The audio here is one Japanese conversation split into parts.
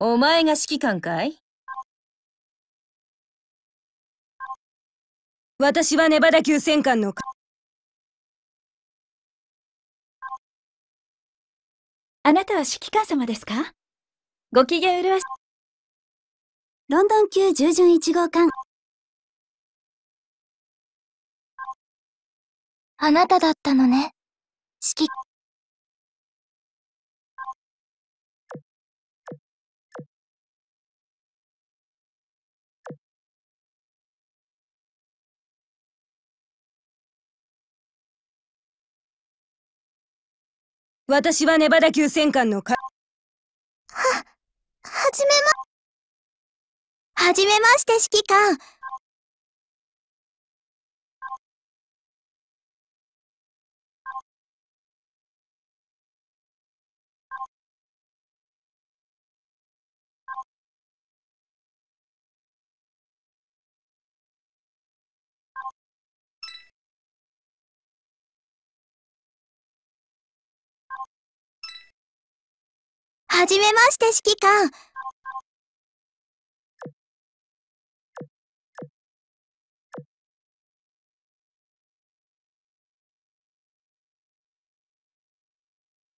お前が指揮官かい私はネバダ級戦艦のあなたは指揮官様ですかご機嫌麗しロンドン級従順1号艦あなただったのね指揮私はネバダ級戦艦のか、は、はじめま、はじめまして指揮官。はじめまして、指揮官。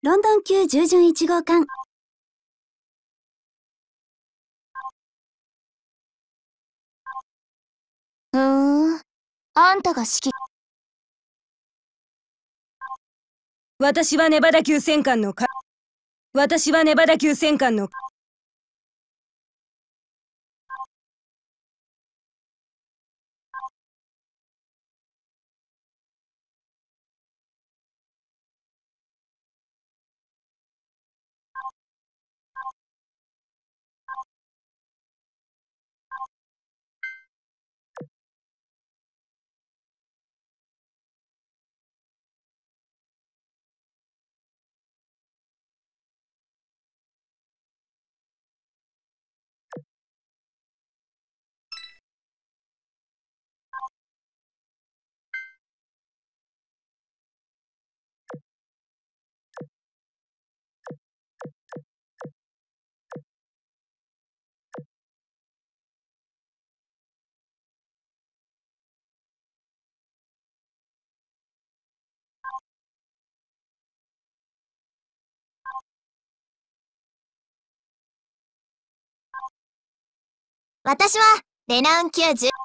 ロンドン級従順1号艦。ふーん、あんたが指揮。私はネバダ級戦艦の海私はネバダ級戦艦の私は、レナン9 0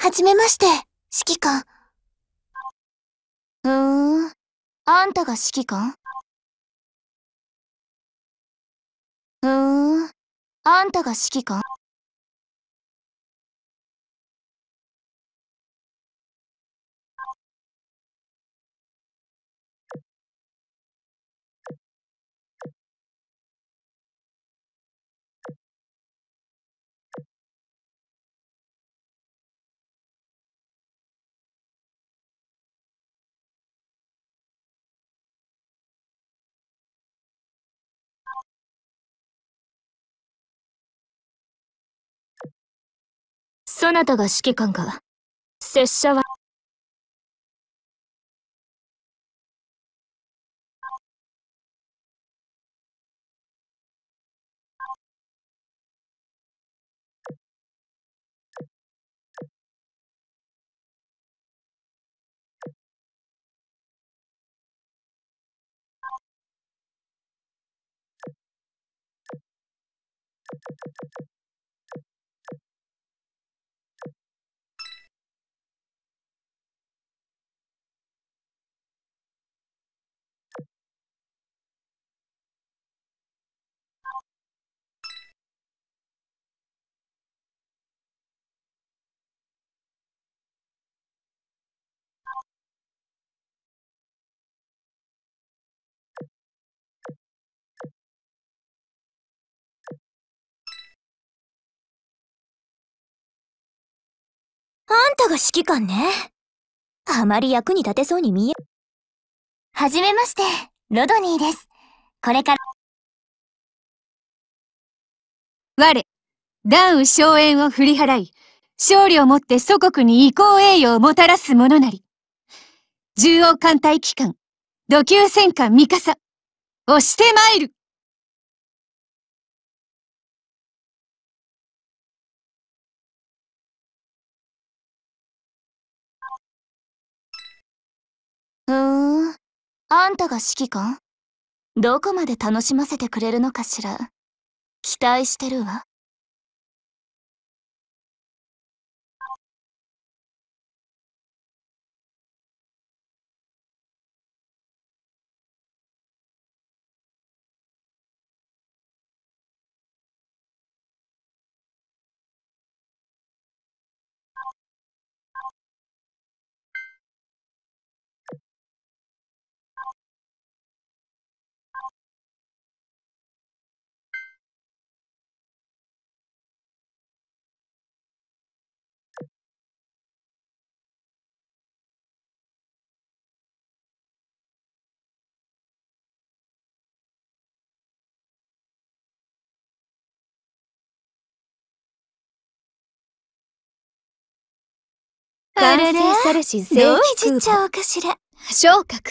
はじめまして、指揮官。ふーん、あんたが指揮官ふーん、あんたが指揮官そなたが指揮官か拙者はあんたが指揮官ね。あまり役に立てそうに見え。はじめまして、ロドニーです。これから。我、ダウ荘園を振り払い、勝利をもって祖国に移行栄誉をもたらす者なり。中王艦隊機関、土級戦艦ミカサ、押して参るふーん。あんたが指揮官どこまで楽しませてくれるのかしら。期待してるわ。完成さるし全期ちっちゃおうかしら。昇格。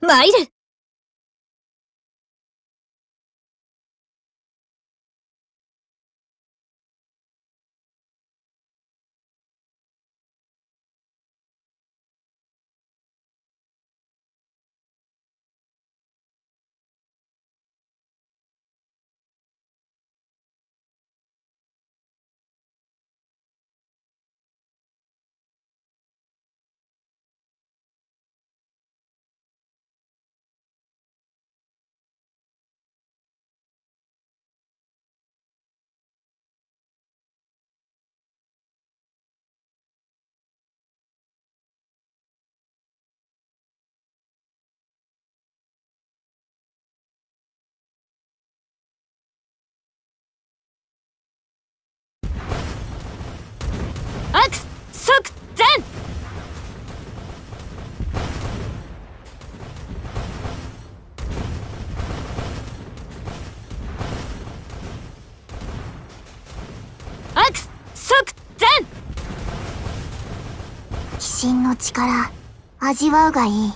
参る力味わうがいい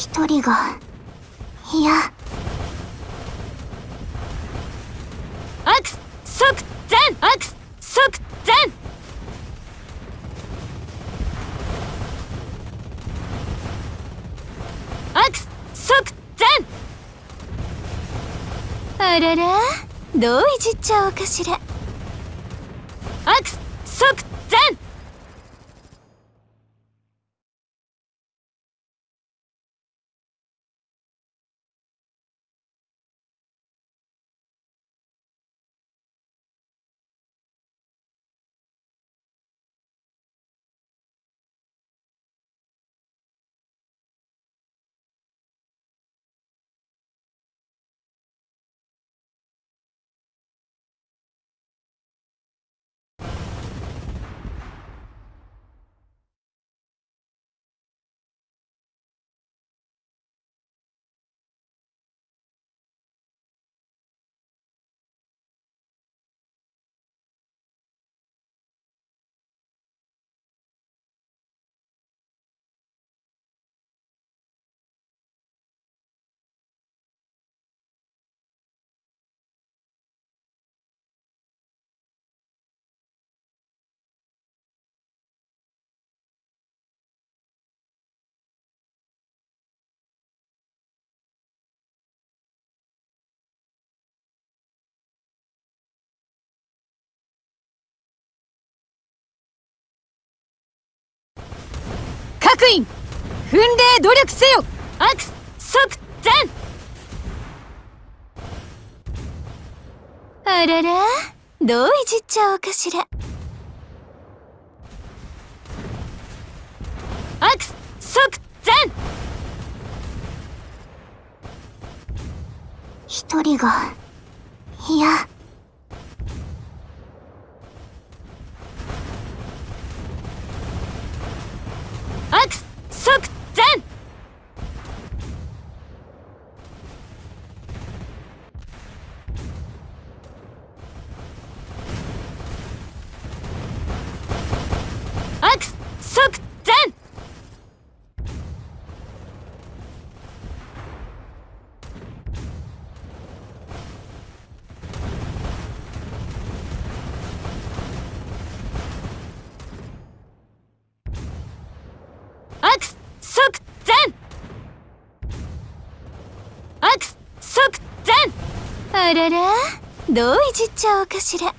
一人がいやアクス即前アクス即前アクス即前あららどういじっちゃおうかしらアクス即前学院奮励努力せよ悪即善あららどういじっちゃおうかしら悪即善一人がいやサクららどういじっちゃおうかしら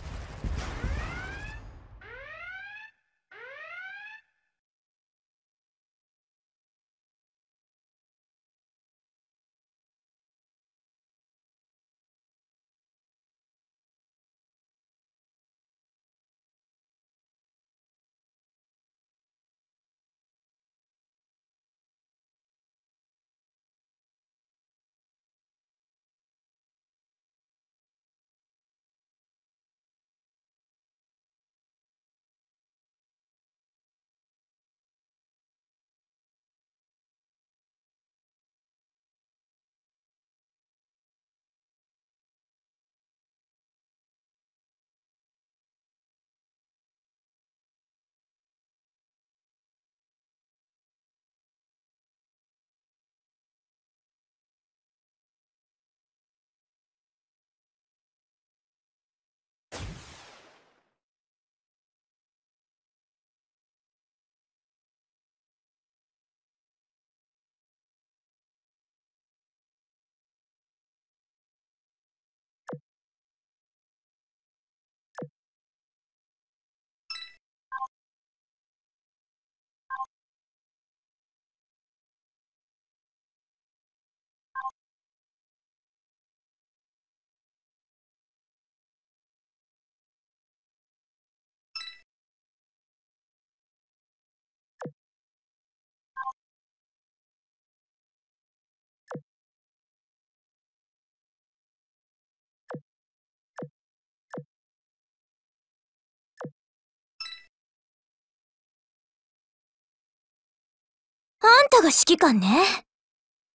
あんたが指揮官ね。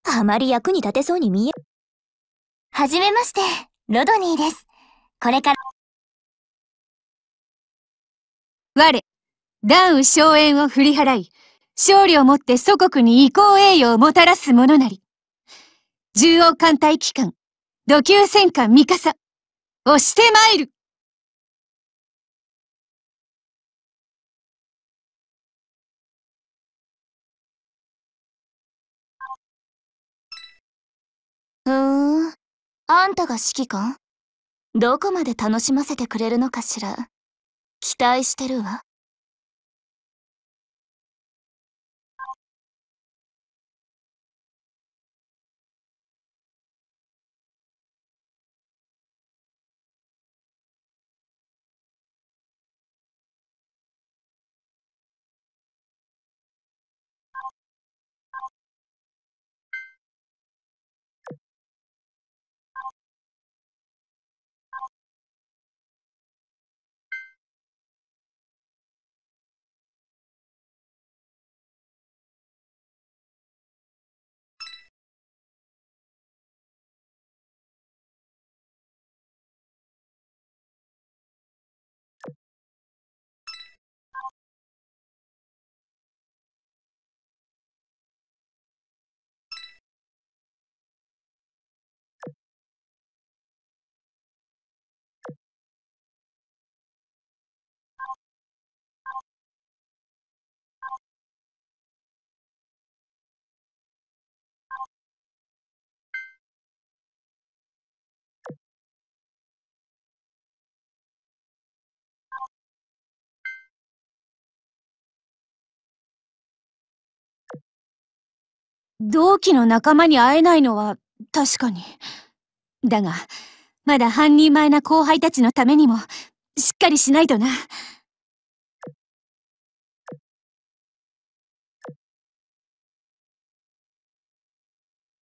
あまり役に立てそうに見え。はじめまして、ロドニーです。これから。我、ダウン荘園を振り払い、勝利をもって祖国に移行栄誉をもたらす者なり。中央艦隊機関、土級戦艦ミカサ、押して参るふーん。あんたが指揮官どこまで楽しませてくれるのかしら。期待してるわ。同期の仲間に会えないのは確かに。だが、まだ半人前な後輩たちのためにも、しっかりしないとな。